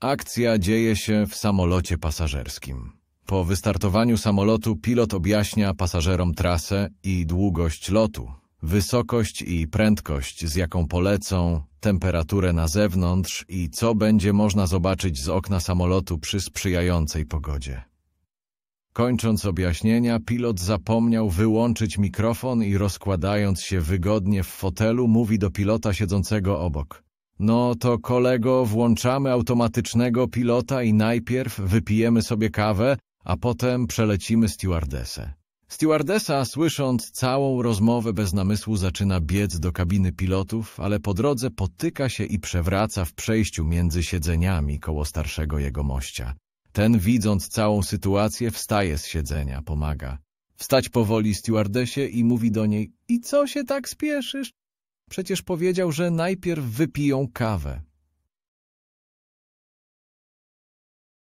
Akcja dzieje się w samolocie pasażerskim. Po wystartowaniu samolotu pilot objaśnia pasażerom trasę i długość lotu, wysokość i prędkość, z jaką polecą, temperaturę na zewnątrz i co będzie można zobaczyć z okna samolotu przy sprzyjającej pogodzie. Kończąc objaśnienia, pilot zapomniał wyłączyć mikrofon i rozkładając się wygodnie w fotelu mówi do pilota siedzącego obok – no to kolego, włączamy automatycznego pilota i najpierw wypijemy sobie kawę, a potem przelecimy stewardesę. Stewardesa, słysząc całą rozmowę bez namysłu, zaczyna biec do kabiny pilotów, ale po drodze potyka się i przewraca w przejściu między siedzeniami koło starszego jegomościa. Ten, widząc całą sytuację, wstaje z siedzenia, pomaga. Wstać powoli stewardesie i mówi do niej – i co się tak spieszysz? Przecież powiedział, że najpierw wypiją kawę.